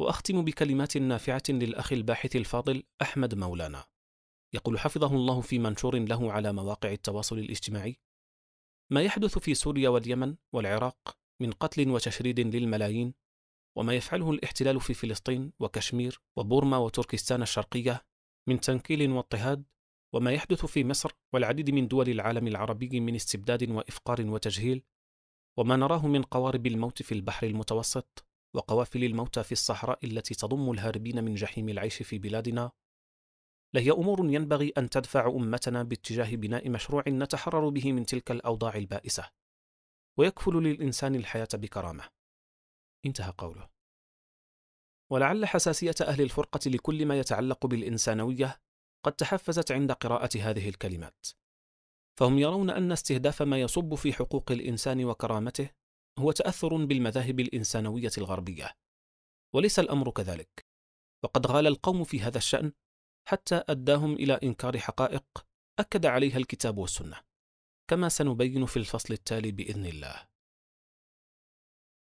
وأختم بكلمات نافعة للأخ الباحث الفاضل أحمد مولانا يقول حفظه الله في منشور له على مواقع التواصل الاجتماعي ما يحدث في سوريا واليمن والعراق من قتل وتشريد للملايين وما يفعله الاحتلال في فلسطين وكشمير وبورما وتركستان الشرقية من تنكيل واضطهاد وما يحدث في مصر والعديد من دول العالم العربي من استبداد وإفقار وتجهيل وما نراه من قوارب الموت في البحر المتوسط وقوافل الموتى في الصحراء التي تضم الهاربين من جحيم العيش في بلادنا لهي امور ينبغي ان تدفع امتنا باتجاه بناء مشروع نتحرر به من تلك الاوضاع البائسه ويكفل للانسان الحياه بكرامه انتهى قوله ولعل حساسية أهل الفرقة لكل ما يتعلق بالإنسانوية قد تحفزت عند قراءة هذه الكلمات فهم يرون أن استهداف ما يصب في حقوق الإنسان وكرامته هو تأثر بالمذاهب الإنسانوية الغربية وليس الأمر كذلك وقد غال القوم في هذا الشأن حتى أداهم إلى إنكار حقائق أكد عليها الكتاب والسنة كما سنبين في الفصل التالي بإذن الله